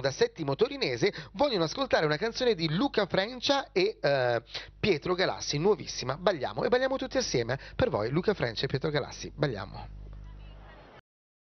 da Settimo Torinese vogliono ascoltare una canzone di Luca Francia e eh, Pietro Galassi, nuovissima. Balliamo e balliamo tutti assieme. Per voi Luca Francia e Pietro Galassi, balliamo.